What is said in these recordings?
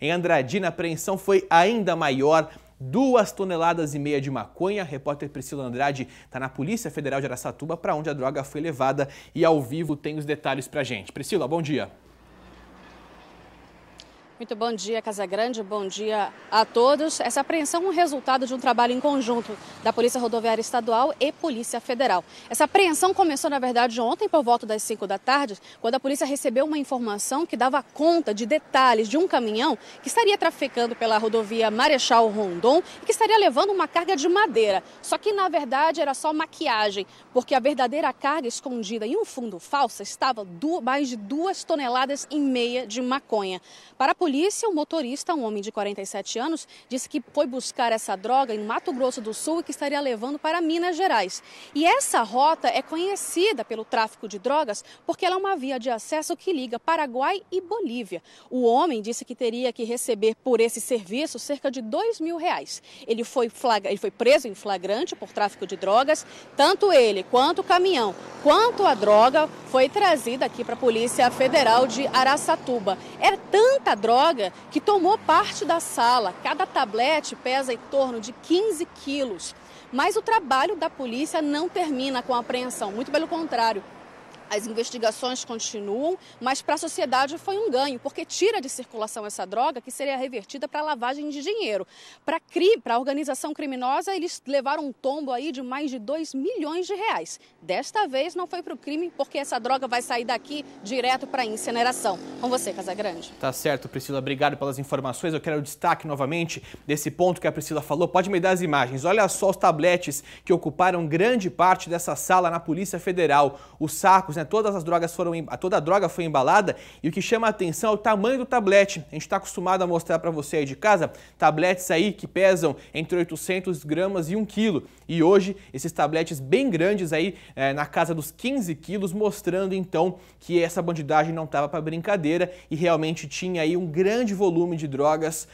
Em Andradina, a apreensão foi ainda maior. Duas toneladas e meia de maconha. A repórter Priscila Andrade está na Polícia Federal de Aracatuba, para onde a droga foi levada. E ao vivo tem os detalhes para gente. Priscila, bom dia. Muito bom dia, Casa Grande. Bom dia a todos. Essa apreensão é um resultado de um trabalho em conjunto da Polícia Rodoviária Estadual e Polícia Federal. Essa apreensão começou, na verdade, ontem por volta das 5 da tarde, quando a polícia recebeu uma informação que dava conta de detalhes de um caminhão que estaria traficando pela rodovia Marechal Rondon e que estaria levando uma carga de madeira. Só que, na verdade, era só maquiagem, porque a verdadeira carga escondida em um fundo falso estava mais de duas toneladas e meia de maconha. Para a polícia, o motorista, um homem de 47 anos, disse que foi buscar essa droga em Mato Grosso do Sul e que estaria levando para Minas Gerais. E essa rota é conhecida pelo tráfico de drogas porque ela é uma via de acesso que liga Paraguai e Bolívia. O homem disse que teria que receber por esse serviço cerca de 2 mil reais. Ele foi, flagra... ele foi preso em flagrante por tráfico de drogas. Tanto ele quanto o caminhão, quanto a droga foi trazida aqui para a Polícia Federal de Araçatuba. Era é tanta droga droga que tomou parte da sala. Cada tablete pesa em torno de 15 quilos. Mas o trabalho da polícia não termina com a apreensão, muito pelo contrário. As investigações continuam, mas para a sociedade foi um ganho, porque tira de circulação essa droga que seria revertida para lavagem de dinheiro. Para CRI, para a organização criminosa, eles levaram um tombo aí de mais de 2 milhões de reais. Desta vez não foi para o crime, porque essa droga vai sair daqui direto para incineração. Com você, Casagrande. Tá certo, Priscila. Obrigado pelas informações. Eu quero o destaque novamente desse ponto que a Priscila falou. Pode me dar as imagens. Olha só os tabletes que ocuparam grande parte dessa sala na Polícia Federal. Os sacos né? Todas as drogas foram, toda a droga foi embalada e o que chama a atenção é o tamanho do tablete. A gente está acostumado a mostrar para você aí de casa tabletes aí que pesam entre 800 gramas e 1 quilo. E hoje esses tabletes bem grandes aí é, na casa dos 15 quilos, mostrando então que essa bandidagem não estava para brincadeira e realmente tinha aí um grande volume de drogas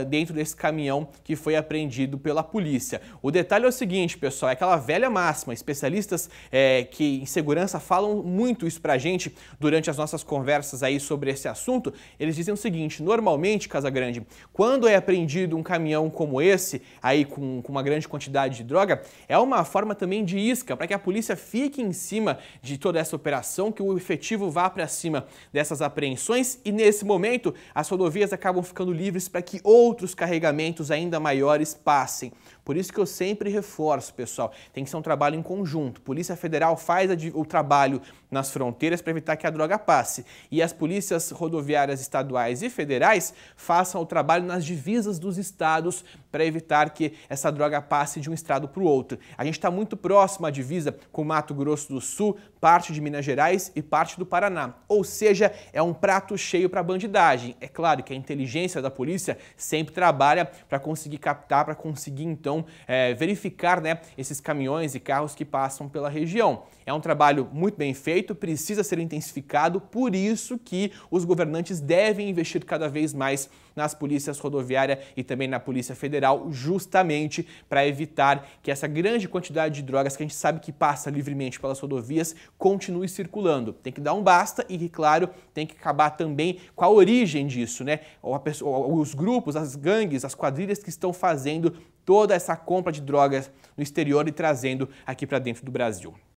uh, dentro desse caminhão que foi apreendido pela polícia. O detalhe é o seguinte, pessoal, é aquela velha máxima, especialistas é, que em segurança falam muito isso pra gente durante as nossas conversas aí sobre esse assunto. Eles dizem o seguinte: normalmente, Casa Grande, quando é apreendido um caminhão como esse, aí com, com uma grande quantidade de droga, é uma forma também de isca para que a polícia fique em cima de toda essa operação, que o efetivo vá para cima dessas apreensões e nesse momento as rodovias acabam ficando livres para que outros carregamentos ainda maiores passem. Por isso que eu sempre reforço, pessoal, tem que ser um trabalho em conjunto. Polícia Federal faz o trabalho nas fronteiras para evitar que a droga passe. E as polícias rodoviárias estaduais e federais façam o trabalho nas divisas dos estados para evitar que essa droga passe de um estado para o outro. A gente está muito próximo à divisa com Mato Grosso do Sul, parte de Minas Gerais e parte do Paraná. Ou seja, é um prato cheio para bandidagem. É claro que a inteligência da polícia sempre trabalha para conseguir captar, para conseguir então é, verificar né, esses caminhões e carros que passam pela região. É um trabalho muito bem feito precisa ser intensificado, por isso que os governantes devem investir cada vez mais nas polícias rodoviária e também na Polícia Federal, justamente para evitar que essa grande quantidade de drogas que a gente sabe que passa livremente pelas rodovias continue circulando. Tem que dar um basta e, claro, tem que acabar também com a origem disso, né? Pessoa, os grupos, as gangues, as quadrilhas que estão fazendo toda essa compra de drogas no exterior e trazendo aqui para dentro do Brasil.